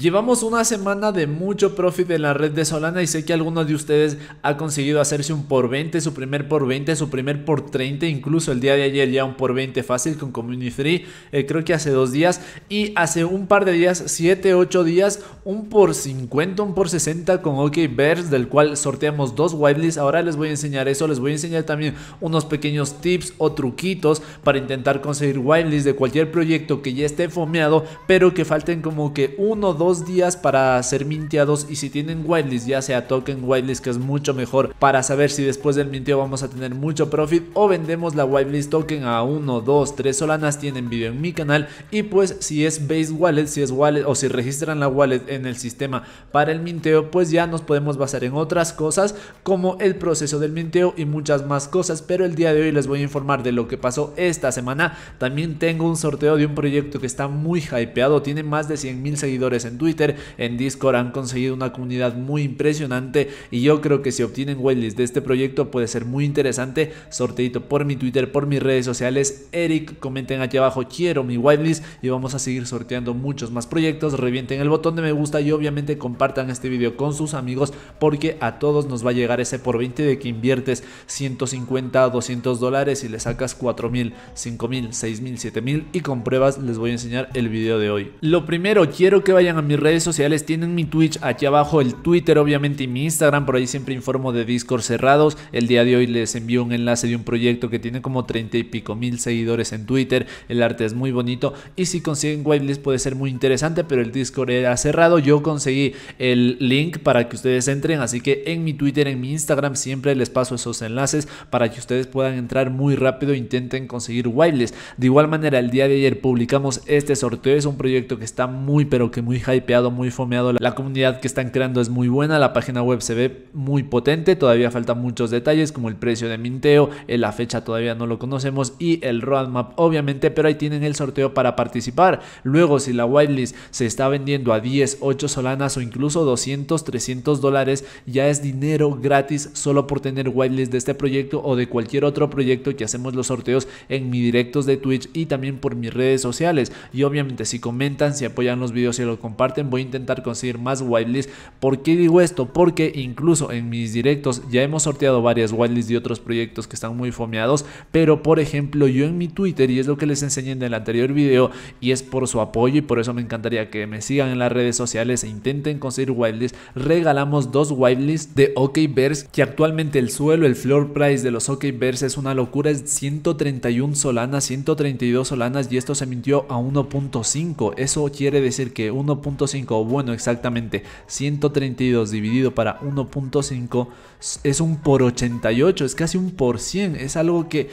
Llevamos una semana de mucho profit en la red de Solana y sé que algunos de ustedes ha conseguido hacerse un por 20, su primer por 20, su primer por 30, incluso el día de ayer ya un por 20 fácil con Community Free, eh, creo que hace dos días y hace un par de días, 7, 8 días, un por 50, un por 60 con OK Bears del cual sorteamos dos whitelists. Ahora les voy a enseñar eso, les voy a enseñar también unos pequeños tips o truquitos para intentar conseguir whitelists de cualquier proyecto que ya esté fomeado, pero que falten como que uno, dos días para ser minteados y si tienen whitelist, ya sea token whitelist que es mucho mejor para saber si después del minteo vamos a tener mucho profit o vendemos la whitelist token a 1, 2, 3 solanas, tienen vídeo en mi canal y pues si es base wallet, si es wallet o si registran la wallet en el sistema para el minteo, pues ya nos podemos basar en otras cosas como el proceso del minteo y muchas más cosas, pero el día de hoy les voy a informar de lo que pasó esta semana. También tengo un sorteo de un proyecto que está muy hypeado, tiene más de 100 mil seguidores en Twitter, en Discord han conseguido una comunidad muy impresionante y yo creo que si obtienen whitelist de este proyecto puede ser muy interesante. Sorteito por mi Twitter, por mis redes sociales. Eric, comenten aquí abajo, quiero mi whitelist y vamos a seguir sorteando muchos más proyectos. Revienten el botón de me gusta y obviamente compartan este video con sus amigos porque a todos nos va a llegar ese por 20 de que inviertes 150 a 200 dólares y le sacas 4000, 5000, 6000, 7000 y con pruebas les voy a enseñar el video de hoy. Lo primero, quiero que vayan a mis redes sociales, tienen mi Twitch aquí abajo, el Twitter obviamente y mi Instagram, por ahí siempre informo de Discord cerrados. El día de hoy les envío un enlace de un proyecto que tiene como treinta y pico mil seguidores en Twitter, el arte es muy bonito y si consiguen wireless puede ser muy interesante, pero el Discord era cerrado, yo conseguí el link para que ustedes entren, así que en mi Twitter, en mi Instagram siempre les paso esos enlaces para que ustedes puedan entrar muy rápido e intenten conseguir wireless, De igual manera, el día de ayer publicamos este sorteo, es un proyecto que está muy pero que muy peado muy fomeado. La comunidad que están creando es muy buena, la página web se ve muy potente, todavía faltan muchos detalles como el precio de minteo, eh, la fecha todavía no lo conocemos y el roadmap obviamente, pero ahí tienen el sorteo para participar. Luego si la whitelist se está vendiendo a 10, 8 solanas o incluso 200, 300 dólares, ya es dinero gratis solo por tener whitelist de este proyecto o de cualquier otro proyecto que hacemos los sorteos en mis directos de Twitch y también por mis redes sociales. Y obviamente si comentan, si apoyan los videos y lo comparten, voy a intentar conseguir más whitelist. ¿Por qué digo esto? Porque incluso en mis directos ya hemos sorteado varias whitelists de otros proyectos que están muy fomeados, pero por ejemplo yo en mi Twitter, y es lo que les enseñé en el anterior video, y es por su apoyo y por eso me encantaría que me sigan en las redes sociales e intenten conseguir whitelists, regalamos dos whitelists de OK Bears, que actualmente el suelo, el floor price de los OK Bears es una locura, es 131 solanas, 132 solanas y esto se mintió a 1.5, eso quiere decir que 1.5 bueno, exactamente 132 dividido para 1.5 es un por 88, es casi un por 100, es algo que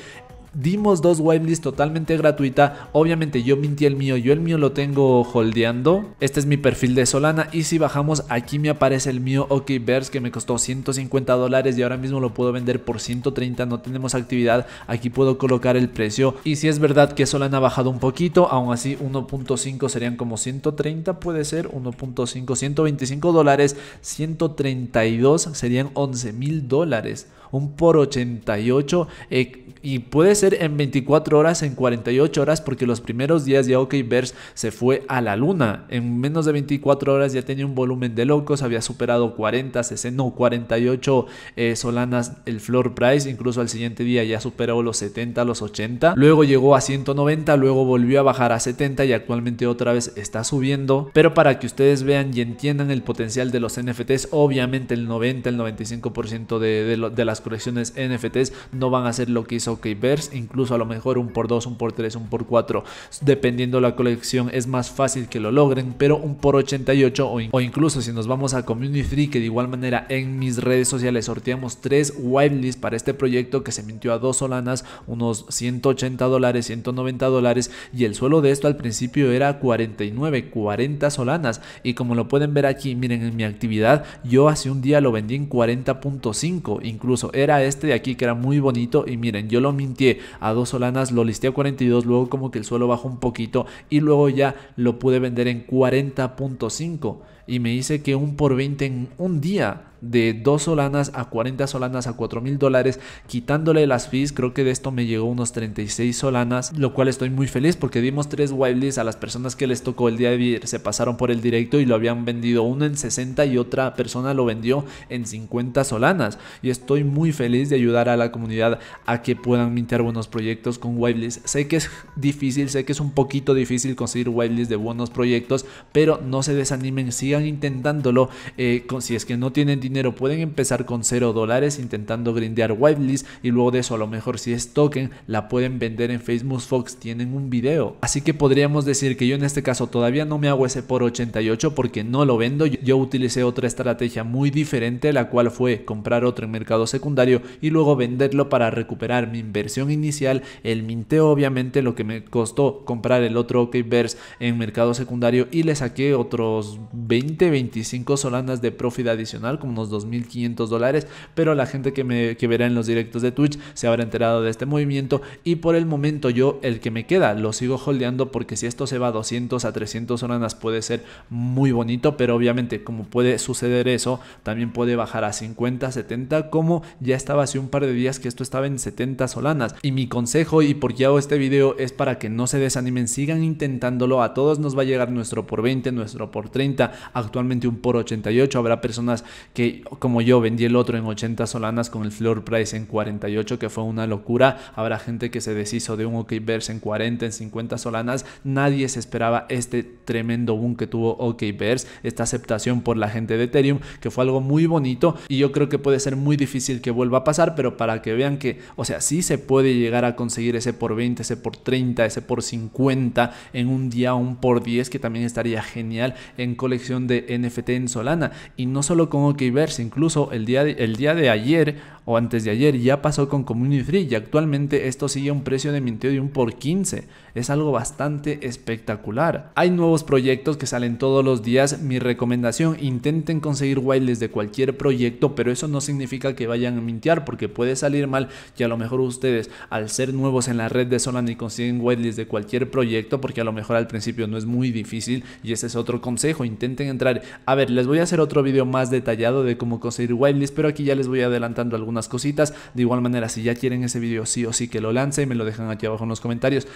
dimos dos whitelists totalmente gratuita. Obviamente yo mintí el mío, yo el mío lo tengo holdeando. Este es mi perfil de Solana y si bajamos aquí me aparece el mío OKBears que me costó 150 dólares y ahora mismo lo puedo vender por 130, no tenemos actividad. Aquí puedo colocar el precio y si es verdad que Solana ha bajado un poquito, aún así 1.5 serían como 130 puede ser, 1.5, 125 dólares, 132 serían 11 mil dólares un por 88 eh, y puede ser en 24 horas, en 48 horas, porque los primeros días ya OKBears se fue a la luna. En menos de 24 horas ya tenía un volumen de locos, había superado 40, 60, no, 48 eh, solanas el floor price, incluso al siguiente día ya superó los 70, los 80. Luego llegó a 190, luego volvió a bajar a 70 y actualmente otra vez está subiendo. Pero para que ustedes vean y entiendan el potencial de los NFTs, obviamente el 90, el 95% de las colecciones NFTs no van a ser lo que hizo verse incluso a lo mejor un por 2, un por 3, un por 4, dependiendo la colección es más fácil que lo logren, pero un por 88 o, incluso si nos vamos a Community Free, que de igual manera en mis redes sociales sorteamos 3 whitelist para este proyecto que se mintió a dos solanas, unos 180 dólares, 190 dólares y el suelo de esto al principio era 49, 40 solanas y como lo pueden ver aquí, miren en mi actividad, yo hace un día lo vendí en 40.5, incluso era este de aquí que era muy bonito y miren, yo lo mintié a dos solanas, lo listé a 42, luego como que el suelo bajó un poquito y luego ya lo pude vender en 40.5 y me hice que un por 20 en un día de 2 solanas a 40 solanas a 4 mil dólares, quitándole las fees, creo que de esto me llegó unos 36 solanas, lo cual estoy muy feliz porque dimos 3 whitelists a las personas que les tocó el día de hoy, se pasaron por el directo y lo habían vendido uno en 60 y otra persona lo vendió en 50 solanas y estoy muy feliz de ayudar a la comunidad a que puedan mintear buenos proyectos con whitelist. Sé que es difícil, sé que es un poquito difícil conseguir whitelist de buenos proyectos, pero no se desanimen, sigan intentándolo, eh, si es que no tienen dinero pueden empezar con 0 dólares intentando grindear whitelist y luego de eso a lo mejor si es token la pueden vender en Facebook Fox, tienen un video. Así que podríamos decir que yo en este caso todavía no me hago ese por 88 porque no lo vendo, yo utilicé otra estrategia muy diferente la cual fue comprar otro en mercado secundario y luego venderlo para recuperar mi inversión inicial, el minteo obviamente lo que me costó comprar el otro verse en mercado secundario y le saqué otros 20, 25 solanas de profit adicional como unos 2.500 dólares, pero la gente que me que verá en los directos de Twitch se habrá enterado de este movimiento y por el momento yo el que me queda lo sigo holdeando porque si esto se va a 200 a 300 solanas puede ser muy bonito, pero obviamente como puede suceder eso, también puede bajar a 50, 70, como ya estaba hace un par de días que esto estaba en 70 solanas. Y mi consejo y por qué hago este video es para que no se desanimen, sigan intentándolo, a todos nos va a llegar nuestro por 20, nuestro por 30, actualmente un por 88, habrá personas que como yo vendí el otro en 80 solanas con el floor price en 48, que fue una locura. Habrá gente que se deshizo de un OK Bears en 40, en 50 solanas. Nadie se esperaba este tremendo boom que tuvo OK Bears esta aceptación por la gente de Ethereum, que fue algo muy bonito y yo creo que puede ser muy difícil que vuelva a pasar, pero para que vean que, o sea, si se puede llegar a conseguir ese por 20, ese por 30, ese por 50 en un día, un por 10, que también estaría genial en colección de NFT en Solana. Y no solo con OK Incluso el día, de, el día de ayer o antes de ayer ya pasó con Community Free y actualmente esto sigue un precio de minteo de un por 15 es algo bastante espectacular. Hay nuevos proyectos que salen todos los días. Mi recomendación, intenten conseguir wireless de cualquier proyecto, pero eso no significa que vayan a mintear porque puede salir mal y a lo mejor ustedes al ser nuevos en la red de Solana y consiguen wireless de cualquier proyecto porque a lo mejor al principio no es muy difícil y ese es otro consejo, intenten entrar. A ver, les voy a hacer otro video más detallado de cómo conseguir wireless, pero aquí ya les voy adelantando algunas cositas. De igual manera, si ya quieren ese video sí o sí que lo lance, me lo dejan aquí abajo en los comentarios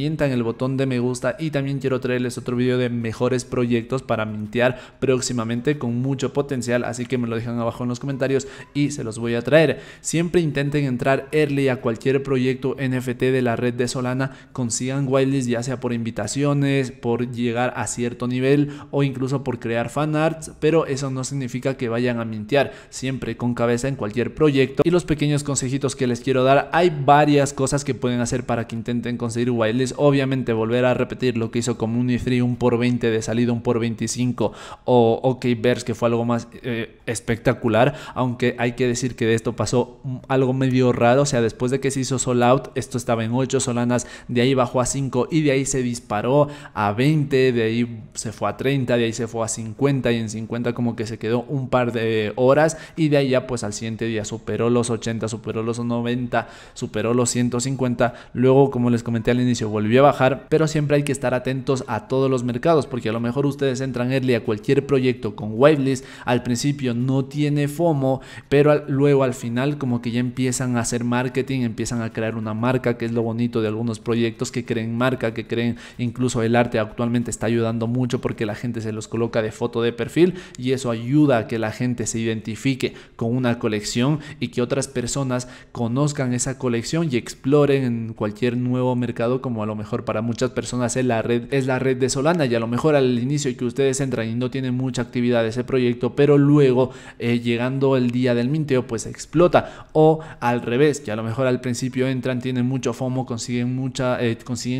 revientan el botón de me gusta y también quiero traerles otro video de mejores proyectos para mintear próximamente con mucho potencial, así que me lo dejan abajo en los comentarios y se los voy a traer. Siempre intenten entrar early a cualquier proyecto NFT de la red de Solana, consigan whitelist ya sea por invitaciones, por llegar a cierto nivel o incluso por crear fanarts, pero eso no significa que vayan a mintear, siempre con cabeza en cualquier proyecto. Y los pequeños consejitos que les quiero dar, hay varias cosas que pueden hacer para que intenten conseguir whitelist obviamente volver a repetir lo que hizo e 3, un por 20 de salida, un por 25 o OK Bears, que fue algo más eh, espectacular, aunque hay que decir que de esto pasó algo medio raro, o sea, después de que se hizo Sol Out, esto estaba en 8 solanas, de ahí bajó a 5 y de ahí se disparó a 20, de ahí se fue a 30, de ahí se fue a 50 y en 50 como que se quedó un par de horas y de ahí ya pues al siguiente día superó los 80, superó los 90, superó los 150, luego como les comenté al inicio, volvió a bajar, pero siempre hay que estar atentos a todos los mercados porque a lo mejor ustedes entran early a cualquier proyecto con whitelist, al principio no tiene FOMO, pero luego al final como que ya empiezan a hacer marketing, empiezan a crear una marca, que es lo bonito de algunos proyectos que creen marca, que creen incluso el arte actualmente está ayudando mucho porque la gente se los coloca de foto de perfil y eso ayuda a que la gente se identifique con una colección y que otras personas conozcan esa colección y exploren en cualquier nuevo mercado como a lo mejor para muchas personas es la red, es la red de Solana y a lo mejor al inicio que ustedes entran y no tienen mucha actividad ese proyecto, pero luego eh, llegando el día del minteo pues explota o al revés, que a lo mejor al principio entran, tienen mucho FOMO, consiguen mucha, eh, consiguen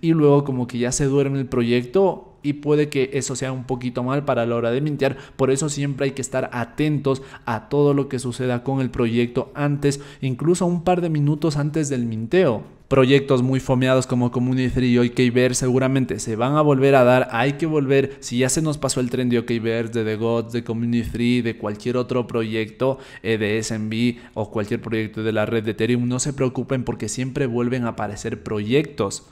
y luego como que ya se duerme el proyecto y puede que eso sea un poquito mal para la hora de mintear. Por eso siempre hay que estar atentos a todo lo que suceda con el proyecto antes, incluso un par de minutos antes del minteo proyectos muy fomeados como Community y OKBear seguramente se van a volver a dar, hay que volver, si ya se nos pasó el tren de OKBear, de The Gods, de Community de cualquier otro proyecto eh, de SMB o cualquier proyecto de la red de Ethereum, no se preocupen porque siempre vuelven a aparecer proyectos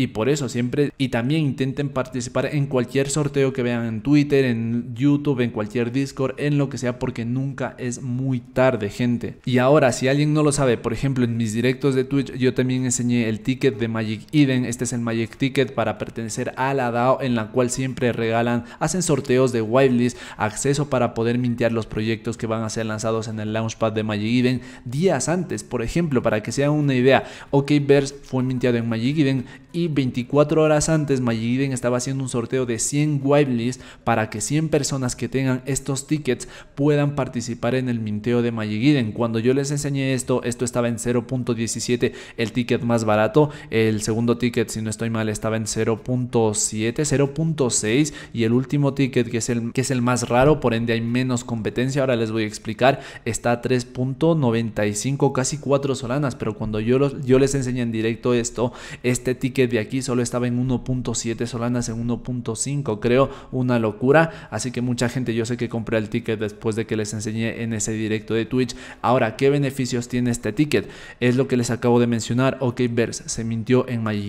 y por eso siempre, y también intenten participar en cualquier sorteo que vean en Twitter, en YouTube, en cualquier Discord, en lo que sea, porque nunca es muy tarde, gente. Y ahora, si alguien no lo sabe, por ejemplo, en mis directos de Twitch yo también enseñé el ticket de Magic Eden. Este es el Magic Ticket para pertenecer a la DAO en la cual siempre regalan, hacen sorteos de whitelist, acceso para poder mintear los proyectos que van a ser lanzados en el launchpad de Magic Eden días antes. Por ejemplo, para que sea una idea, Verse fue mintiado en Magic Eden y 24 horas antes Mayigiden estaba haciendo un sorteo de 100 whitelists para que 100 personas que tengan estos tickets puedan participar en el minteo de Mayigiden, Cuando yo les enseñé esto, esto estaba en 0.17 el ticket más barato, el segundo ticket si no estoy mal estaba en 0.7, 0.6 y el último ticket que es el, que es el más raro, por ende hay menos competencia, ahora les voy a explicar, está a 3.95 casi 4 solanas, pero cuando yo, yo les enseñé en directo esto, este ticket de aquí solo estaba en 1.7 solanas, en 1.5, creo, una locura. Así que mucha gente, yo sé que compré el ticket después de que les enseñé en ese directo de Twitch. Ahora, ¿qué beneficios tiene este ticket? Es lo que les acabo de mencionar. Ok, Verse se mintió en Magic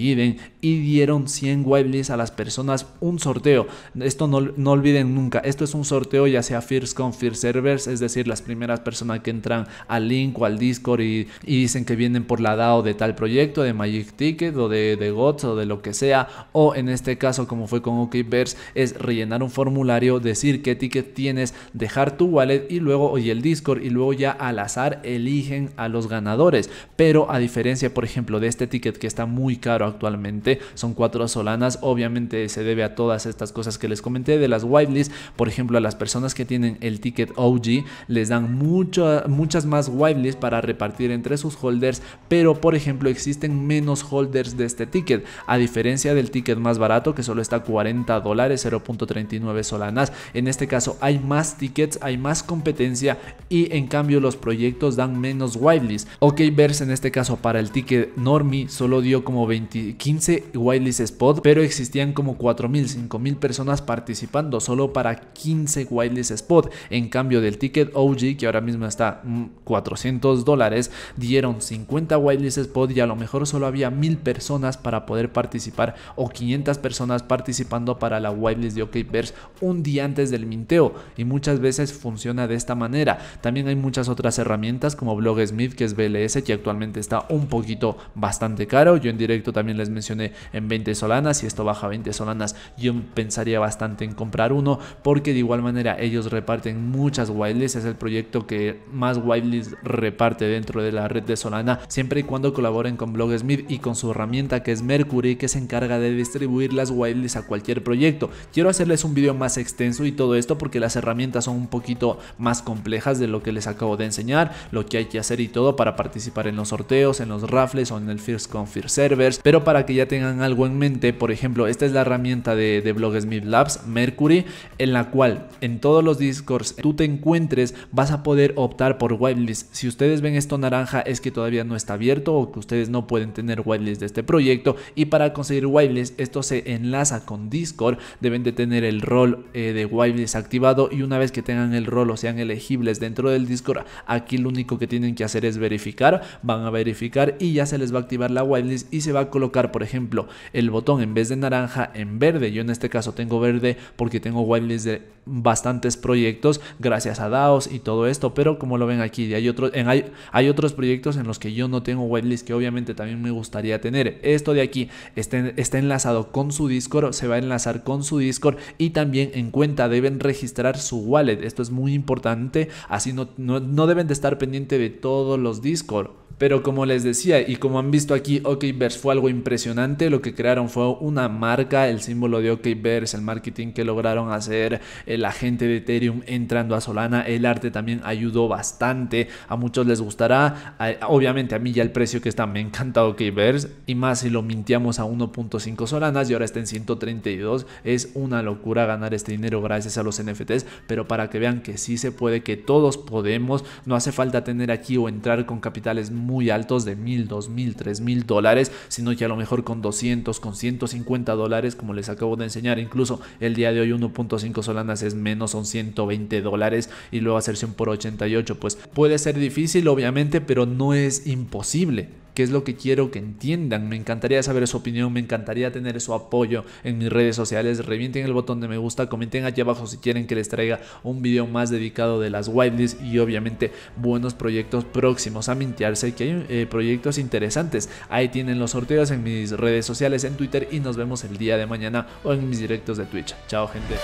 y dieron 100 whitelist a las personas. Un sorteo. Esto no, olviden nunca. Esto es un sorteo ya sea First con First Servers, es decir, las primeras personas que entran al link o al Discord y, dicen que vienen por la DAO de tal proyecto, de Magic Ticket o de, de o de lo que sea, o en este caso como fue con OKBears, es rellenar un formulario, decir qué ticket tienes, dejar tu wallet y luego oye el Discord y luego ya al azar eligen a los ganadores. Pero a diferencia, por ejemplo, de este ticket que está muy caro actualmente, son cuatro solanas, obviamente se debe a todas estas cosas que les comenté de las whitelist por ejemplo, a las personas que tienen el ticket OG les dan mucho, muchas más whitelists para repartir entre sus holders, pero por ejemplo existen menos holders de este ticket a diferencia del ticket más barato que solo está 40 dólares, 0.39 solanas. En este caso hay más tickets, hay más competencia y en cambio los proyectos dan menos whitelist. Ok, Verse en este caso para el ticket Normie solo dio como 20, 15 whitelist spot, pero existían como 4.000, 5.000 personas participando solo para 15 whitelist spot. En cambio del ticket OG, que ahora mismo está 400 mm, dólares, dieron 50 whitelist spot y a lo mejor solo había 1.000 personas para poder participar o 500 personas participando para la wireless de OKBears un día antes del minteo y muchas veces funciona de esta manera. También hay muchas otras herramientas como Blogsmith que es BLS que actualmente está un poquito bastante caro. Yo en directo también les mencioné en 20 solanas, si esto baja 20 solanas yo pensaría bastante en comprar uno porque de igual manera ellos reparten muchas whitelists, es el proyecto que más wireless reparte dentro de la red de Solana siempre y cuando colaboren con Blogsmith y con su herramienta que es Mercury que se encarga de distribuir las wireless a cualquier proyecto. Quiero hacerles un vídeo más extenso y todo esto porque las herramientas son un poquito más complejas de lo que les acabo de enseñar, lo que hay que hacer y todo para participar en los sorteos, en los raffles o en el First Confir Servers, pero para que ya tengan algo en mente, por ejemplo, esta es la herramienta de, de Blogsmith Labs, Mercury, en la cual en todos los Discords tú te encuentres vas a poder optar por whitelist. Si ustedes ven esto naranja es que todavía no está abierto o que ustedes no pueden tener whitelist de este proyecto y para conseguir wireless, esto se enlaza con Discord, deben de tener el rol eh, de wireless activado y una vez que tengan el rol o sean elegibles dentro del Discord, aquí lo único que tienen que hacer es verificar, van a verificar y ya se les va a activar la wireless y se va a colocar por ejemplo el botón en vez de naranja en verde, yo en este caso tengo verde porque tengo wireless de bastantes proyectos gracias a DAOs y todo esto, pero como lo ven aquí, hay, otros hay, hay otros proyectos en los que yo no tengo wireless que obviamente también me gustaría tener, esto de aquí está, está enlazado con su Discord, se va a enlazar con su Discord y también en cuenta deben registrar su wallet. Esto es muy importante, así no, no, no deben de estar pendiente de todos los Discord. Pero como les decía y como han visto aquí, Okverse fue algo impresionante. Lo que crearon fue una marca, el símbolo de Okverse, el marketing que lograron hacer, la gente de Ethereum entrando a Solana. El arte también ayudó bastante. A muchos les gustará. Obviamente a mí ya el precio que está me encanta Okverse. Y más si lo mintiamos a 1.5 Solanas y ahora está en 132. Es una locura ganar este dinero gracias a los NFTs. Pero para que vean que sí se puede, que todos podemos. No hace falta tener aquí o entrar con capitales muy muy altos de mil, dos mil, tres mil dólares, sino que a lo mejor con 200, con 150 dólares, como les acabo de enseñar, incluso el día de hoy 1.5 solanas es menos, son 120 dólares y luego hacerse un por 88, pues puede ser difícil obviamente, pero no es imposible qué es lo que quiero que entiendan. Me encantaría saber su opinión, me encantaría tener su apoyo en mis redes sociales. Revienten el botón de me gusta, comenten aquí abajo si quieren que les traiga un video más dedicado de las whitelists y obviamente buenos proyectos próximos a mintearse, que hay eh, proyectos interesantes. Ahí tienen los sorteos en mis redes sociales, en Twitter y nos vemos el día de mañana o en mis directos de Twitch. Chao gente.